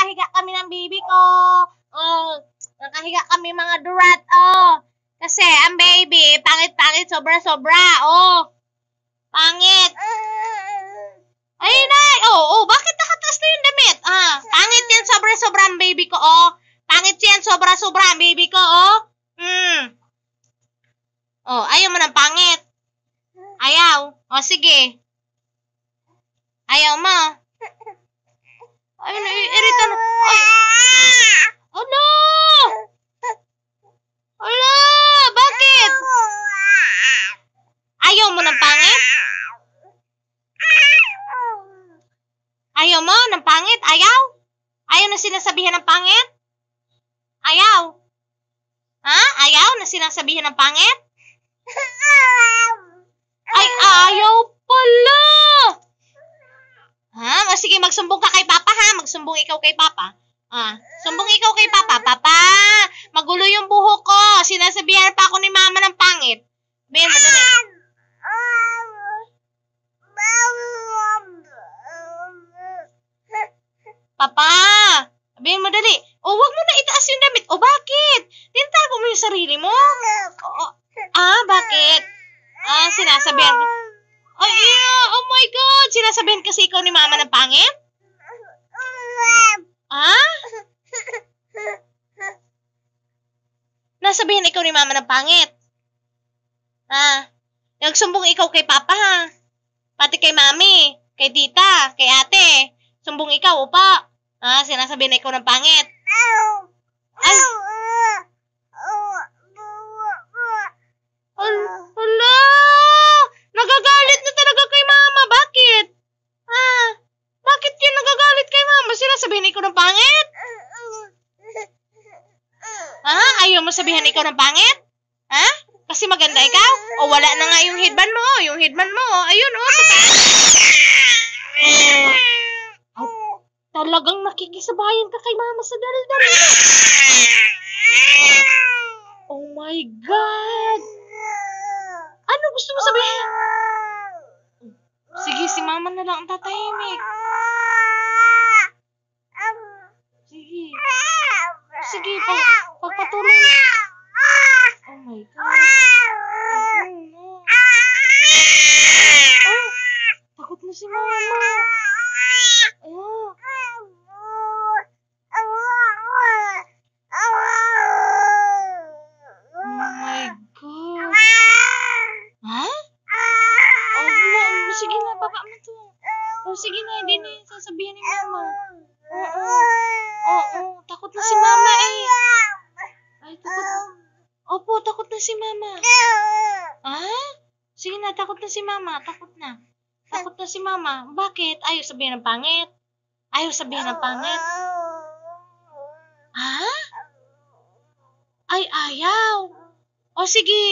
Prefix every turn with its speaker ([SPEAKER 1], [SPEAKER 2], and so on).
[SPEAKER 1] nakahiga kami ng baby ko. Oh, nakahiga kami mga durat. Oh, kasi ang baby, pangit-pangit, sobra-sobra. Oh, pangit. Ah. Ay, nay! Oh, oh, bakit nakatas na yung damit? Ah, pangit yan, sobra-sobra ang baby ko. Oh, pangit yan, sobra-sobra ang baby ko. Oh, hmm. Oh, ayaw mo ng pangit. Ayaw. O, oh, sige. Ayaw mo. Ay, naiirita na. Ay. Oh, no! Ala, bakit? Ayaw mo ng pangit? Ayaw mo ng pangit? Ayaw? Ayaw na sinasabihan ng pangit? Ayaw? Ha? Ayaw na sinasabihan ng pangit? Ay, ayaw pala! Ha? O sige, magsumbong ka kay Papa magsumbong ikaw kay Papa. Ah, sumbong ikaw kay Papa. Papa, magulo yung buhok ko. Sinasabihan pa ako ni Mama ng pangit. Ben, madali. Papa! Sabihin mo dali. O, oh, wag mo na itaas yung damit. O, oh, bakit? Tintago mo yung sarili mo. O, oh, ah, bakit? Ah, sinasabihan ko. Ay, oh, yeah, oh my God! Sinasabihan kasi ikaw ni Mama ng pangit? sasabihin ikaw ni mama ng pangit. Ha? nagsumbong ikaw kay papa ha. Pati kay mami, kay tita, kay ate. Sumbong ikaw, upa. Ah, sinasabihin na ikaw ng pangit. Ay, Hala! Nagagalit na talaga kay mama. Bakit? Ha? bakit yun nagagalit kay mama? Sinasabihin ikaw ng pangit. sabihan ikaw ng pangit? Ha? Kasi maganda ikaw? O wala na nga yung headband mo, yung headband mo. Ayun, oh, sa Oh. talagang nakikisabayan ka kay mama sa daldal mo. Oh my God! Ano gusto mo sabihin? Sige, si mama na lang ang tatahimik. Sige. Sige, pag, pagpatuloy na. mo si mama. Ayan. Oh, sige na, hindi na yung sasabihin ni mama. Oo. Oo, takot si mama eh. Ay, takot. Opo, takot na si mama. Ah? Sige na, takot na si mama. Takot na. Takot na si mama. Bakit? Ayaw sabihin ng pangit. Ayaw sabihin ng pangit. Ha? Ay, ayaw. O sige,